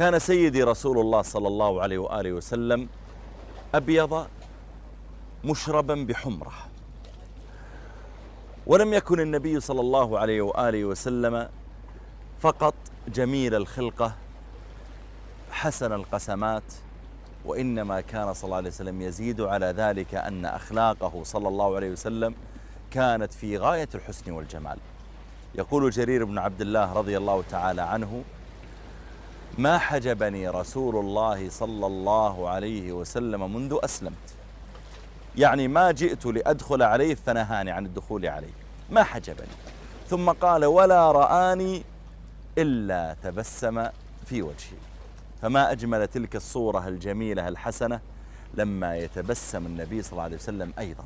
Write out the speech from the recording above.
كان سيدي رسول الله صلى الله عليه وآله وسلم أبيض مشربا بحمرة ولم يكن النبي صلى الله عليه وآله وسلم فقط جميل الخلقة حسن القسمات وإنما كان صلى الله عليه وسلم يزيد على ذلك أن أخلاقه صلى الله عليه وسلم كانت في غاية الحسن والجمال يقول جرير بن عبد الله رضي الله تعالى عنه ما حجبني رسول الله صلى الله عليه وسلم منذ أسلمت يعني ما جئت لأدخل عليه فنهاني عن الدخول عليه ما حجبني ثم قال ولا رآني إلا تبسم في وجهي فما أجمل تلك الصورة الجميلة الحسنة لما يتبسم النبي صلى الله عليه وسلم أيضا